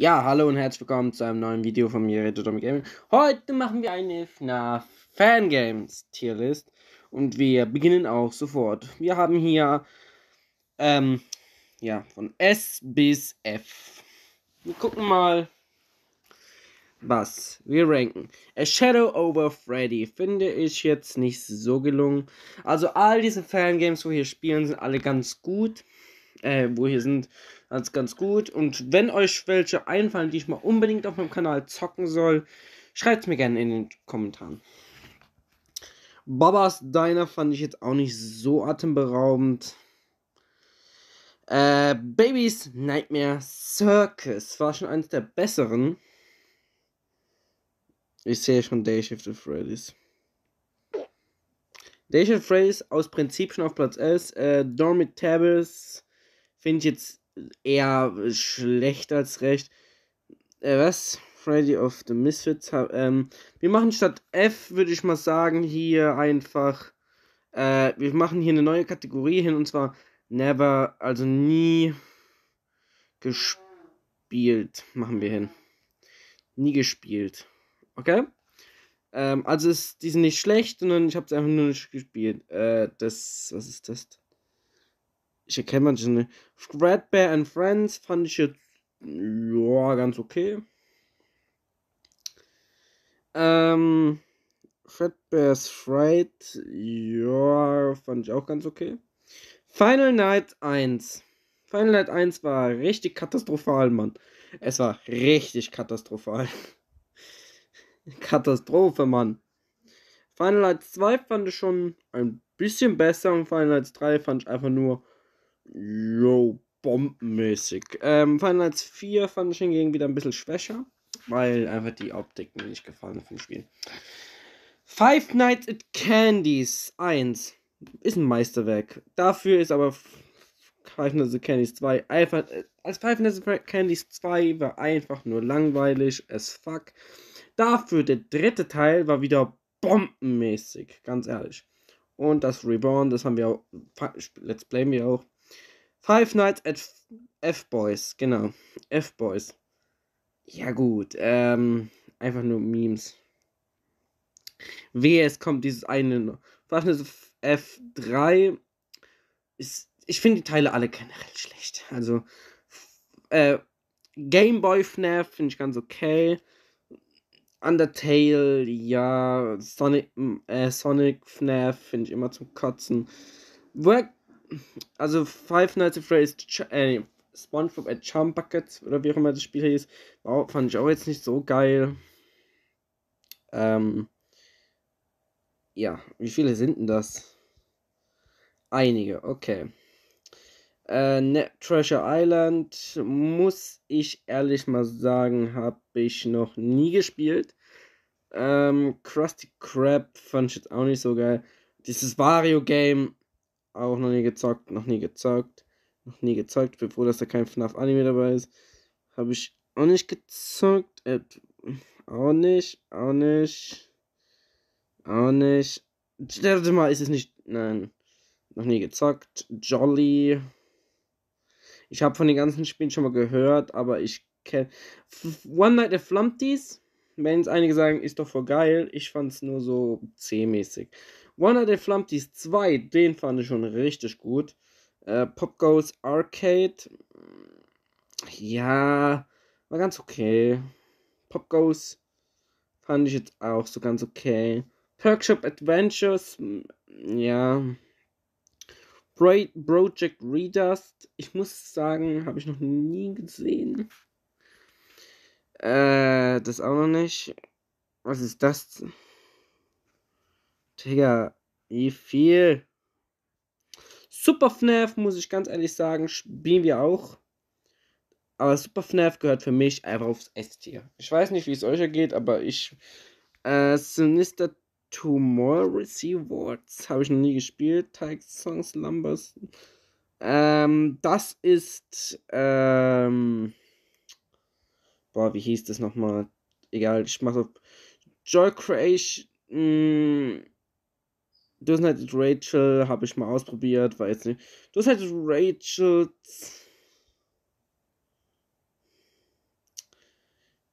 Ja, hallo und herzlich willkommen zu einem neuen Video von mir, Redodomic Gaming. Heute machen wir eine FNAF Fangames Tierlist und wir beginnen auch sofort. Wir haben hier, ähm, ja, von S bis F. Wir gucken mal, was wir ranken. A Shadow Over Freddy finde ich jetzt nicht so gelungen. Also all diese Fangames, wo wir hier spielen, sind alle ganz gut äh, wo hier sind, als ganz gut. Und wenn euch welche einfallen, die ich mal unbedingt auf meinem Kanal zocken soll, schreibt es mir gerne in den Kommentaren. Babas Diner fand ich jetzt auch nicht so atemberaubend. Äh, Babies Nightmare Circus war schon eines der besseren. Ich sehe schon Day Shift of Freddy's. Day Shift of Freddy's aus Prinzip schon auf Platz 11. Äh, Dormit Tabis Finde ich jetzt eher schlecht als recht. Äh, was? Freddy of the Misfits. Ähm, wir machen statt F, würde ich mal sagen, hier einfach. Äh, wir machen hier eine neue Kategorie hin und zwar Never, also nie gespielt. Machen wir hin. Nie gespielt. Okay? Ähm, also, es, die sind nicht schlecht, sondern ich habe es einfach nur nicht gespielt. Äh, das, was ist das? ich erkenne manche nicht. Red Bear and Friends fand ich jetzt, ja, ganz okay. Ähm, Fred Bear's Fright, ja, fand ich auch ganz okay. Final Night 1. Final Night 1 war richtig katastrophal, Mann. Es war richtig katastrophal. Katastrophe, Mann. Final Night 2 fand ich schon ein bisschen besser und Final Night 3 fand ich einfach nur Jo, bombenmäßig. Ähm, Final Nights 4 fand ich hingegen wieder ein bisschen schwächer, weil einfach die Optik mir nicht gefallen hat vom Spiel. Five Nights at Candies 1 ist ein Meisterwerk. Dafür ist aber Five Nights at Candies 2 einfach. Äh, als Five Nights at Candies 2 war einfach nur langweilig as fuck. Dafür der dritte Teil war wieder bombenmäßig, ganz ehrlich. Und das Reborn, das haben wir auch. Let's Play wir auch Five Nights at F-Boys, genau. F-Boys. Ja gut, ähm, einfach nur Memes. Wehe, es kommt dieses eine. Five Nights at F3 ist, ich finde die Teile alle generell schlecht. Also, äh, Game Boy FNAF finde ich ganz okay. Undertale, ja. Sonic, äh, Sonic FNAF finde ich immer zum Kotzen. Work also Five Nights at Freddy's, äh, SpongeBob at Chumbucket oder wie auch immer das Spiel hieß, wow, fand ich auch jetzt nicht so geil. Ähm, ja, wie viele sind denn das? Einige, okay. Äh, ne, Treasure Island, muss ich ehrlich mal sagen, habe ich noch nie gespielt. Ähm, Krusty Krab fand ich jetzt auch nicht so geil. Dieses Wario Game, auch noch nie gezockt, noch nie gezockt, noch nie gezockt, bevor dass da kein FNAF Anime dabei ist. Habe ich auch nicht gezockt, äh, auch nicht, auch nicht, auch nicht. Warte mal, ist es nicht, nein, noch nie gezockt. Jolly. Ich habe von den ganzen Spielen schon mal gehört, aber ich kenne One Night at Flumpties. Wenn es einige sagen, ist doch voll geil. Ich fand es nur so C-mäßig. One Day Flumpties 2, den fand ich schon richtig gut. Äh, Pop Goes Arcade. Mm, ja, war ganz okay. Pop Goes fand ich jetzt auch so ganz okay. Perkshop Adventures. Mm, ja. Project Redust. Ich muss sagen, habe ich noch nie gesehen. Äh, das auch noch nicht. Was ist das? Digga, wie viel? Super FNAF, muss ich ganz ehrlich sagen, spielen wir auch. Aber Super FNAF gehört für mich einfach aufs S-Tier. Ich weiß nicht, wie es euch ergeht, aber ich. Äh, Sinister Tomorrow Rewards habe ich noch nie gespielt. Teig Songs Lumbers. Ähm, das ist. Ähm, boah, wie hieß das nochmal? Egal, ich mache Joy Creation. Mh, mm, Dösenheit halt Rachel habe ich mal ausprobiert, weiß nicht. Dösenheit halt Rachel.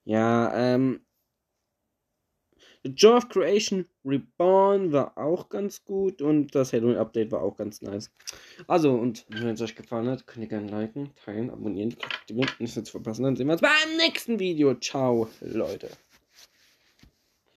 Ja, ähm. The Joy of Creation Reborn war auch ganz gut und das Halloween Update war auch ganz nice. Also, und wenn es euch gefallen hat, könnt ihr gerne liken, teilen, abonnieren, aktivieren, nicht zu verpassen. Dann sehen wir uns beim nächsten Video. Ciao, Leute.